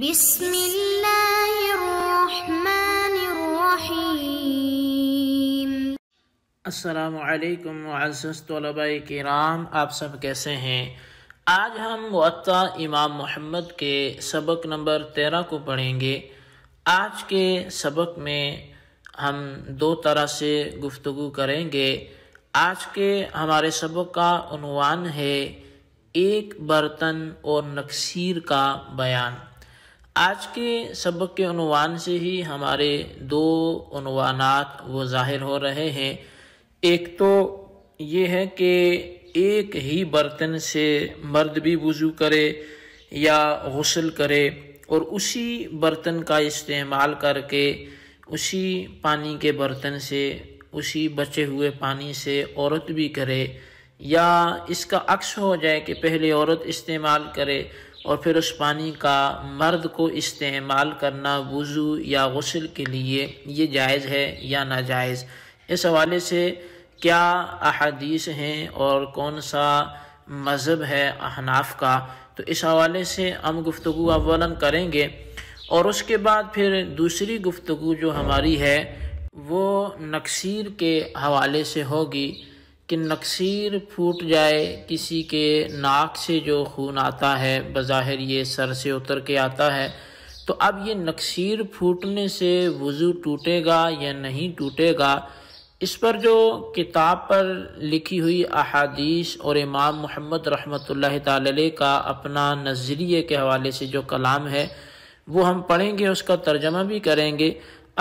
بسم اللہ الرحمن الرحیم السلام علیکم معزز کرام آپ سب کیسے ہیں آج ہم معطا امام محمد کے سبق نمبر تیرہ کو پڑھیں گے آج کے سبق میں ہم دو طرح سے گفتگو کریں گے آج کے ہمارے سبق کا عنوان ہے ایک برتن اور نقصیر کا بیان آج کے سبق کے عنوان سے ہی ہمارے دو عنوانات وہ ظاہر ہو رہے ہیں ایک تو یہ ہے کہ ایک ہی برتن سے مرد بھی وضو کرے یا غسل کرے اور اسی برتن کا استعمال کر کے اسی پانی کے برتن سے اسی بچے ہوئے پانی سے عورت بھی کرے یا اس کا عکس ہو جائے کہ پہلے عورت استعمال کرے اور پھر اس پانی کا مرد کو استعمال کرنا وضو یا غسل کے لیے یہ جائز ہے یا ناجائز اس حوالے سے کیا احادیث ہیں اور کون سا مذہب ہے احناف کا تو اس حوالے سے ہم گفتگو اولاً کریں گے اور اس کے بعد پھر دوسری گفتگو جو ہماری ہے وہ نقصیر کے حوالے سے ہوگی کہ نقصیر پھوٹ جائے کسی کے ناک سے جو خون آتا ہے بظاہر یہ سر سے اتر کے آتا ہے تو اب یہ نقصیر پھوٹنے سے وضو ٹوٹے گا یا نہیں ٹوٹے گا اس پر جو کتاب پر لکھی ہوئی احادیث اور امام محمد رحمت اللہ تعالی کا اپنا نظریے کے حوالے سے جو کلام ہے وہ ہم پڑھیں گے اس کا ترجمہ بھی کریں گے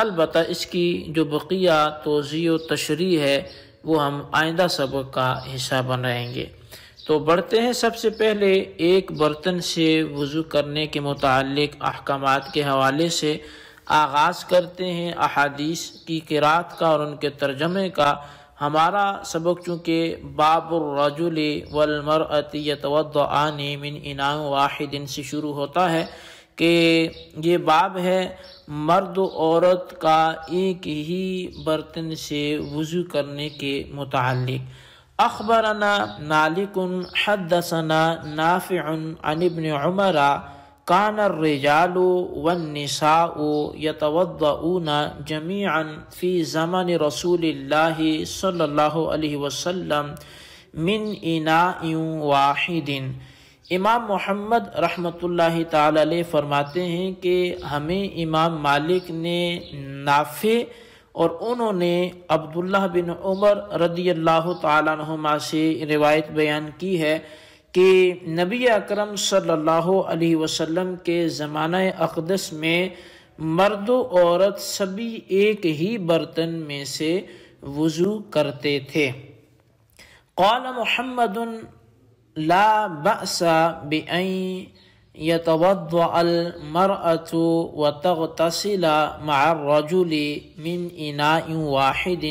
البتہ اس کی جو بقیہ توضیع و تشریح ہے وہ ہم آئندہ سبق کا حصہ بن رہیں گے تو بڑھتے ہیں سب سے پہلے ایک برتن سے وضو کرنے کے متعلق احکامات کے حوالے سے آغاز کرتے ہیں احادیث کی قرآت کا اور ان کے ترجمے کا ہمارا سبق چونکہ باب الرجل والمرأت و من انام واحد سے شروع ہوتا ہے کہ یہ باب ہے مرد و عورت کا ایک ہی برتن سے وضو کرنے کے متعلق اخبرنا نالکن حدثنا نافع عن ابن عمرہ کان الرجال والنساء يتوضعون جميعا في زمن رسول الله صلی اللہ علیہ وسلم من انایوں واحد امام محمد رحمۃ اللہ تعالی علیہ فرماتے ہیں کہ ہمیں امام مالک نے نافع اور انہوں نے عبداللہ بن عمر رضی اللہ تعالیٰ عنہما سے روایت بیان کی ہے کہ نبی اکرم صلی اللہ علیہ وسلم کے زمانہ اقدس میں مرد و عورت سبھی ایک ہی برتن میں سے وضو کرتے تھے قال محمد لا بأس بأن يتوضع المرأة وتغتسل مع الرجل من إناء واحد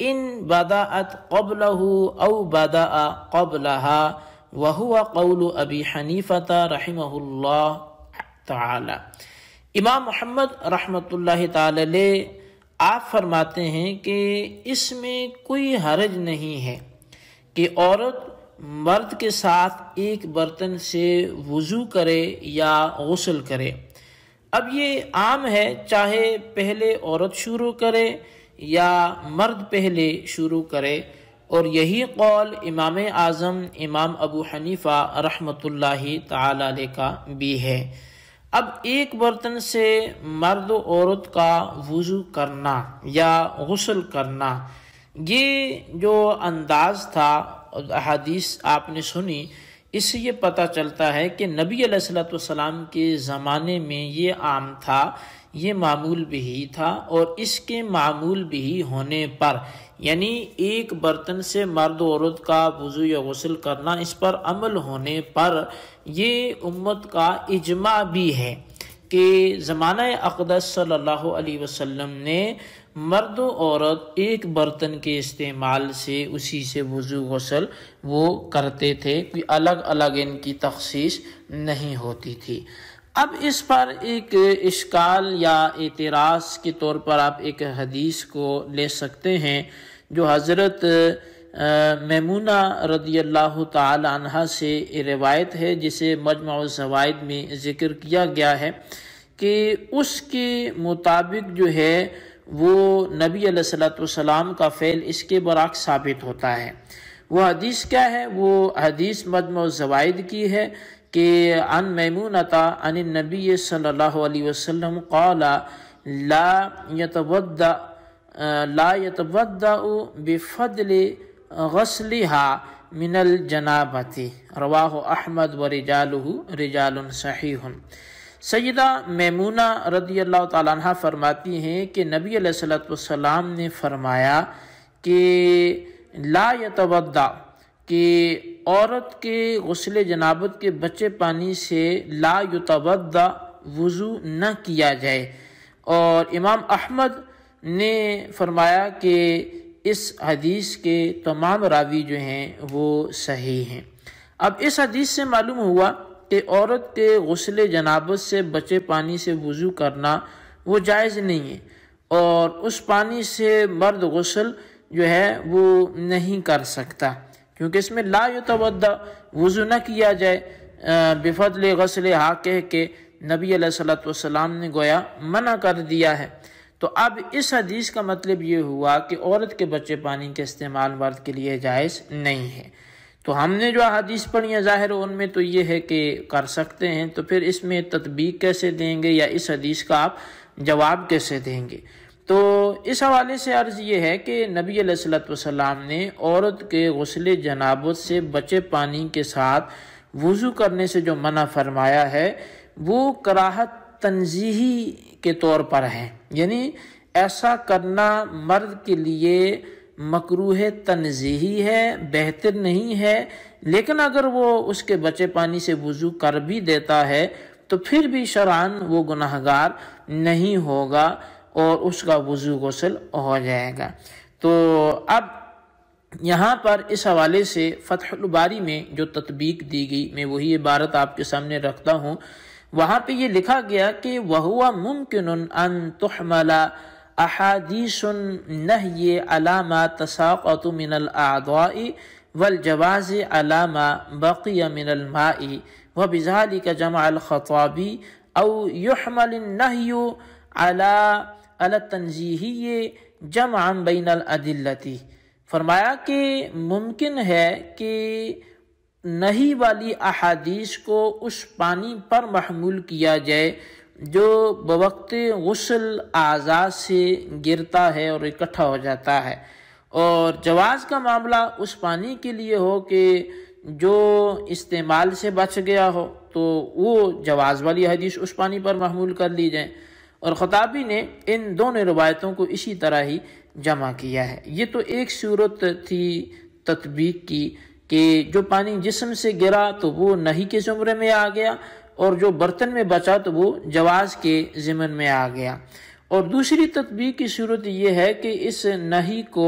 إن بدأت قبله أو بدأ قبلها وهو قول أبي حنيفة رحمه الله تعالى تعالی امام محمد رحمۃ اللہ تعالی آپ فرماتے ہیں کہ اس میں کوئی حرج نہیں ہے کہ عورت مرد کے ساتھ ایک برتن سے وضو کرے یا غسل کرے اب یہ عام ہے چاہے پہلے عورت شروع کرے یا مرد پہلے شروع کرے اور یہی قول امام اعظم امام ابو حنیفہ رحمۃ اللہ تعالی کا بھی ہے اب ایک برتن سے مرد و عورت کا وضو کرنا یا غسل کرنا یہ جو انداز تھا احادیث آپ نے سنی اس سے یہ پتہ چلتا ہے کہ نبی علیہ السلام والسلام کے زمانے میں یہ عام تھا یہ معمول بھی تھا اور اس کے معمول بھی ہونے پر یعنی ایک برتن سے مرد و عورت کا بزو یا غسل کرنا اس پر عمل ہونے پر یہ امت کا اجماع بھی ہے کہ زمانہ اقدس صلی اللہ علیہ و نے مرد و عورت ایک برتن کے استعمال سے اسی سے وضو غسل وہ کرتے تھے کہ الگ الگ ان کی تخصیص نہیں ہوتی تھی اب اس پر ایک اشکال یا اعتراض کے طور پر آپ ایک حدیث کو لے سکتے ہیں جو حضرت میمونہ رضی اللہ تعالی عنہ سے روایت ہے جسے مجمع الزوائد میں ذکر کیا گیا ہے کہ اس کے مطابق جو ہے وہ نبی علیہ السلام والسلام کا فعل اس کے برعک ثابت ہوتا ہے وہ حدیث کیا ہے وہ حدیث مدم و زوائد کی ہے کہ ان میمونتا ان نبی صلی اللہ علیہ وسلم لا يتودع لا یتودع بفضل غسلها من الجنابتی رواہ احمد و رجالہ رجال صحیح سیدہ میمونہ رضی اللہ تعالیٰ عنہ فرماتی ہیں کہ نبی علیہ السلام والسلام نے فرمایا کہ لا یتودع کہ عورت کے غسل جنابت کے بچے پانی سے لا یتودع وضو نہ کیا جائے اور امام احمد نے فرمایا کہ اس حدیث کے تمام راوی جو ہیں وہ صحیح ہیں اب اس حدیث سے معلوم ہوا کہ عورت کے غسل جنابت سے بچے پانی سے وضو کرنا وہ جائز نہیں ہے اور اس پانی سے مرد غسل جو ہے وہ نہیں کر سکتا کیونکہ اس میں لا تو وضو نہ کیا جائے بفضل غسل کہہ کے نبی علیہ صلاۃ والسلام نے گویا منع کر دیا ہے تو اب اس حدیث کا مطلب یہ ہوا کہ عورت کے بچے پانی کے استعمال مرد کے لیے جائز نہیں ہے تو ہم نے جو حدیث پڑھی ہیں ظاہر ان میں تو یہ ہے کہ کر سکتے ہیں تو پھر اس میں تطبیق کیسے دیں گے یا اس حدیث کا آپ جواب کیسے دیں گے تو اس حوالے سے عرض یہ ہے کہ نبی علیہ السلام نے عورت کے غسل جنابت سے بچے پانی کے ساتھ وضو کرنے سے جو منع فرمایا ہے وہ کراہت تنزیحی کے طور پر ہے یعنی ایسا کرنا مرد کے لیے مکروح تنزیحی ہے بہتر نہیں ہے لیکن اگر وہ اس کے بچے پانی سے وضو کر بھی دیتا ہے تو پھر بھی شرعن وہ گناہ گار نہیں ہوگا اور اس کا وضو غسل ہو جائے گا تو اب یہاں پر اس حوالے سے فتح الباری میں جو تطبیق دی گئی میں وہی عبارت آپ کے سامنے رکھتا ہوں وہاں پہ یہ لکھا گیا کہ وَهُوَ مُمْكِنٌ أَن تُحْمَلَ احادیث نہی علامہ تساقط من الاعضاء والجواز علامہ بقی من الماء و جمع الخطابی او الخطی اویمل على یو الطنظی جمعا بین الادلتی فرمایا کہ ممکن ہے کہ نہی والی احادیث کو اس پانی پر محمول کیا جائے جو بوقت غسل اعضاء سے گرتا ہے اور اکٹھا ہو جاتا ہے اور جواز کا معاملہ اس پانی کے لیے ہو کہ جو استعمال سے بچ گیا ہو تو وہ جواز والی حدیث اس پانی پر محمول کر لی جائیں اور خطابی نے ان دونوں روایتوں کو اسی طرح ہی جمع کیا ہے یہ تو ایک صورت تھی تطبیق کی کہ جو پانی جسم سے گرا تو وہ نہیں کے زمرے میں آ گیا اور جو برتن میں بچا تو وہ جواز کے زمن میں آ گیا اور دوسری تطبیق کی صورت یہ ہے کہ اس نہی کو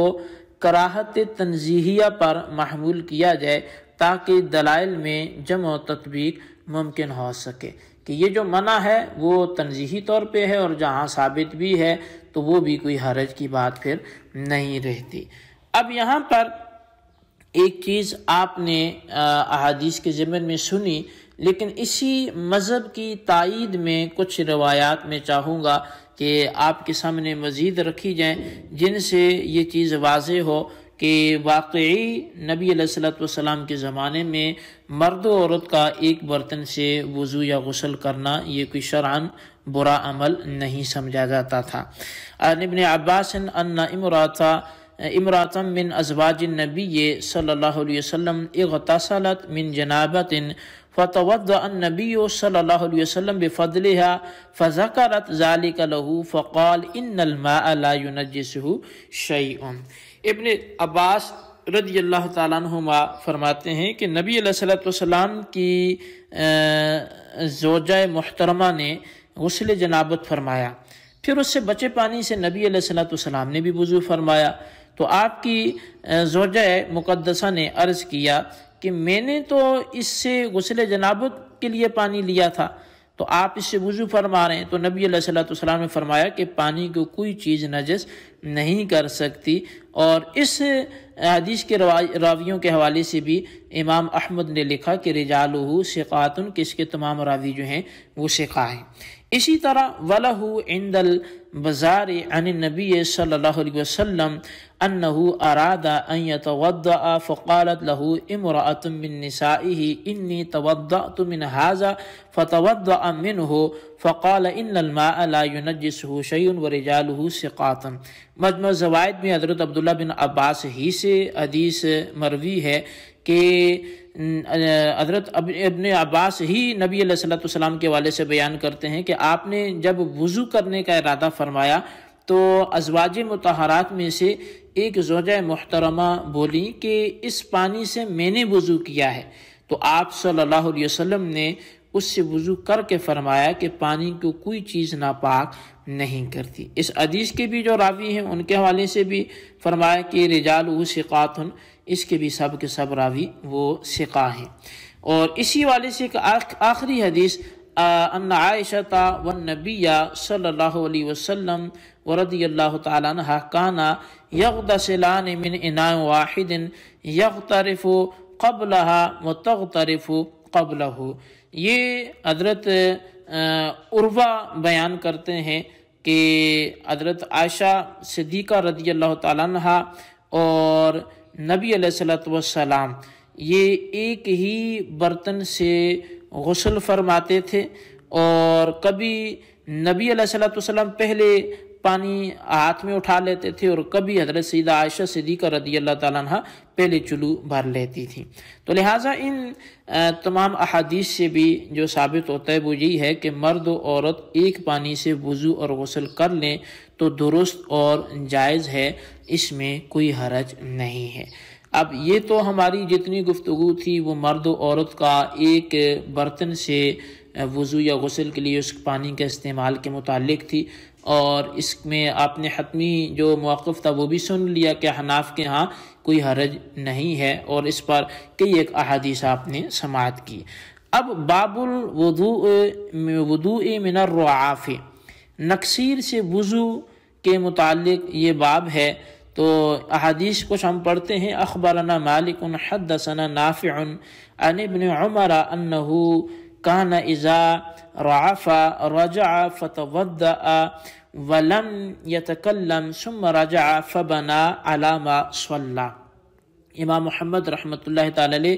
کراہت تنزیحیہ پر محمول کیا جائے تاکہ دلائل میں جمع و تطبیق ممکن ہو سکے کہ یہ جو منع ہے وہ تنزیحی طور پہ ہے اور جہاں ثابت بھی ہے تو وہ بھی کوئی حرج کی بات پھر نہیں رہتی اب یہاں پر ایک چیز آپ نے احادیث کے ذمن میں سنی لیکن اسی مذہب کی تائید میں کچھ روایات میں چاہوں گا کہ آپ کے سامنے مزید رکھی جائیں جن سے یہ چیز واضح ہو کہ واقعی نبی علیہ السلۃ والسلام کے زمانے میں مرد و عورت کا ایک برتن سے وضو یا غسل کرنا یہ کوئی شرعن برا عمل نہیں سمجھا جاتا تھا ابن عباس عنا امراتا امراتم من ازواج النبی صلی اللہ علیہ وسلم اَََ من جنابت فتوضع النبی صلی اللہ علیہ وسلم بفضلها فذکرت ذالک لہو فقال ان الماء لا ینجسه شیئن ابن عباس رضی اللہ تعالیٰ عنہما فرماتے ہیں کہ نبی علیہ السلام کی زوجہ محترمہ نے غسل جنابت فرمایا پھر اس سے بچے پانی سے نبی علیہ السلام نے بھی بزو فرمایا تو آپ کی زوجہ مقدسہ نے عرض کیا کہ میں نے تو اس سے غسل جنابت کے لیے پانی لیا تھا تو آپ اس سے وضو فرما رہے ہیں تو نبی علیہ السلام نے فرمایا کہ پانی کو کوئی چیز نجس نہیں کر سکتی اور اس حدیث کے راویوں کے حوالے سے بھی امام احمد نے لکھا کہ رجالہ سقاتن کس کے تمام راوی جو ہیں وہ سقا ہیں اسی طرح وَلَهُ عِنْدَ بزار عن النبی صلی اللہ علیہ وسلم انہو ارادا ان یتودعا فقالت لہو امرأت من نسائه انی تودعت من حازا فتودعا منہو فقال ان الماء لا ینجسہ شیئن ورجالہ سقاتن مجمع زوائد میں حضرت عبداللہ بن عباس ہی سے حدیث مروی ہے کہ حضرت ابن عباس ہی نبی علیہ السلام کے والے سے بیان کرتے ہیں کہ آپ نے جب وضو کرنے کا ارادہ فرمایا تو ازواج متحرات میں سے ایک زوجہ محترمہ بولی کہ اس پانی سے میں نے وضو کیا ہے تو آپ صلی اللہ علیہ وسلم نے اس سے وضو کر کے فرمایا کہ پانی کو کوئی چیز ناپاک نہیں کرتی اس حدیث کے بھی جو راوی ہیں ان کے حوالے سے بھی فرمایا کہ رجال وہ سکاطن اس کے بھی سب کے سب راوی وہ سقا ہیں اور اسی والے سے ایک آخری حدیث ان عائشہ ط نبیا صلی اللہ علیہ وسلم و رضی اللہ تعالیٰ عنہ کانا یغدسلان من اناء واحد یغترف قبلها و تغترف قبلہ یہ حضرت عروہ بیان کرتے ہیں کہ حضرت عائشہ صدیقہ رضی اللہ تعالیٰ عنہ اور نبی علیہ السلام یہ ایک ہی برتن سے غسل فرماتے تھے اور کبھی نبی علیہ صلاۃ پہلے پانی ہاتھ میں اٹھا لیتے تھے اور کبھی حضرت سیدہ عائشہ صدیقہ رضی اللہ تعالیٰ عنہ پہلے چلو بھر لیتی تھیں تو لہٰذا ان تمام احادیث سے بھی جو ثابت ہوتا ہے وہ یہی ہے کہ مرد و عورت ایک پانی سے وضو اور غسل کر لیں تو درست اور جائز ہے اس میں کوئی حرج نہیں ہے اب یہ تو ہماری جتنی گفتگو تھی وہ مرد و عورت کا ایک برتن سے وضو یا غسل کے لیے اس پانی کے استعمال کے متعلق تھی اور اس میں آپ نے حتمی جو موقف تھا وہ بھی سن لیا کہ حناف کے ہاں کوئی حرج نہیں ہے اور اس پر کئی ایک احادیث آپ نے سماعت کی اب باب الوضوء وضوء من الرعاف نقصیر سے وضو کے متعلق یہ باب ہے تو احادیث کچھ ہم پڑھتے ہیں اخبرنا مالک حدثنا نافع عن ابن عمر انہو کان اذا رعفا رجع فتوضع ولم يتكلم سم رجع فبنا علام علامہ امام محمد رحمت اللہ تعالی علیہ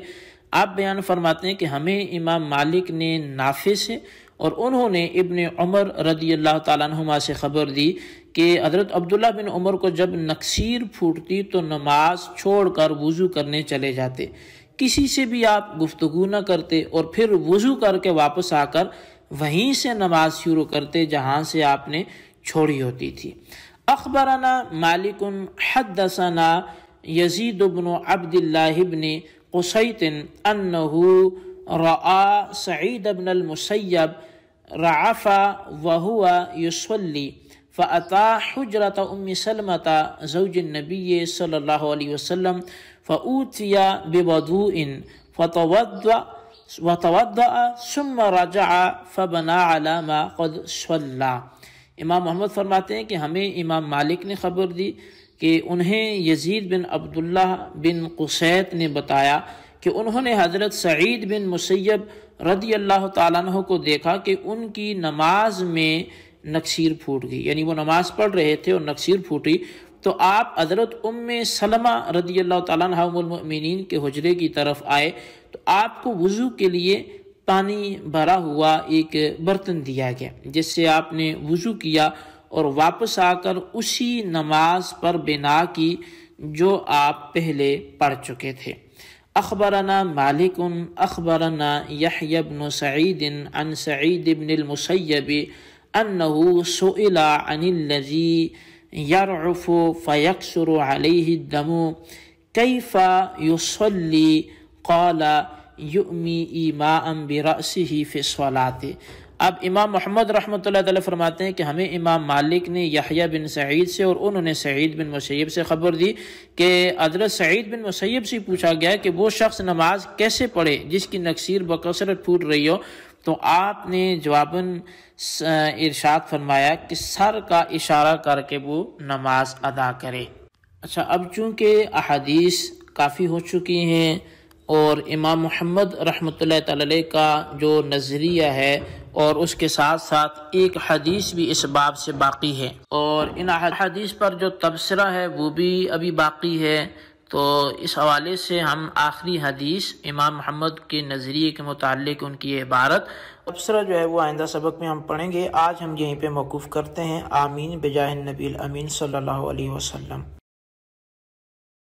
آپ بیان فرماتے ہیں کہ ہمیں امام مالک نے نافع سے اور انہوں نے ابن عمر رضی اللہ تعالیٰ عنہما سے خبر دی کہ حضرت عبداللہ بن عمر کو جب نقصیر پھوٹتی تو نماز چھوڑ کر وضو کرنے چلے جاتے کسی سے بھی آپ گفتگو نہ کرتے اور پھر وضو کر کے واپس آ کر وہیں سے نماز شروع کرتے جہاں سے آپ نے چھوڑی ہوتی تھی اخبرنا مالکن حدثنا یزید بن عبداللہ عبد اللہ انہو رعا سعید بن المسیب رعفا وہو یسولی فعطا حجرت ام سلم زوج نبی صلی اللہ علیہ وسلم فعوتیا بدو ان فتو راج على ما علامہ صلاح امام محمد فرماتے ہیں کہ ہمیں امام مالک نے خبر دی کہ انہیں یزید بن عبداللہ بن قسیت نے بتایا کہ انہوں نے حضرت سعید بن مسیب رضی اللہ تعالیٰ عنہ کو دیکھا کہ ان کی نماز میں نقصیر پھوٹ گئی یعنی وہ نماز پڑھ رہے تھے اور نقصیر پھوٹی تو آپ عدرت ام سلمہ رضی اللہ تعالیٰ عنہ المؤمنین کے حجرے کی طرف آئے تو آپ کو وضو کے لیے پانی بھرا ہوا ایک برتن دیا گیا جس سے آپ نے وضو کیا اور واپس آ کر اسی نماز پر بنا کی جو آپ پہلے پڑھ چکے تھے اخبرنا اخبرنا یحیی بن سعید عن سعید بن المسیب انه سئل عن الذي يرعف فيكسر عليه الدم كيف يصلي قال يؤمي ايماء برأسه في فوالات اب امام محمد رحمۃ اللہ تعالیٰ فرماتے ہیں کہ ہمیں امام مالک نے یحییٰ بن سعید سے اور انہوں نے سعید بن مسیب سے خبر دی کہ حضرت سعید بن مسیب سے پوچھا گیا کہ وہ شخص نماز کیسے پڑھے جس کی نقصیر بکثرت پھوٹ رہی ہو تو آپ نے جواباً ارشاد فرمایا کہ سر کا اشارہ کر کے وہ نماز ادا کرے اچھا اب چونکہ احادیث کافی ہو چکی ہیں اور امام محمد رحمۃ اللہ تعالی کا جو نظریہ ہے اور اس کے ساتھ ساتھ ایک حدیث بھی اس باب سے باقی ہے اور ان حدیث پر جو تبصرہ ہے وہ بھی ابھی باقی ہے تو اس حوالے سے ہم آخری حدیث امام محمد کے نظریے کے متعلق ان کی عبارت اپسرا جو ہے وہ آئندہ سبق میں ہم پڑھیں گے آج ہم یہیں پہ موقف کرتے ہیں آمین بجاہ النبی الامین صلی اللہ علیہ وسلم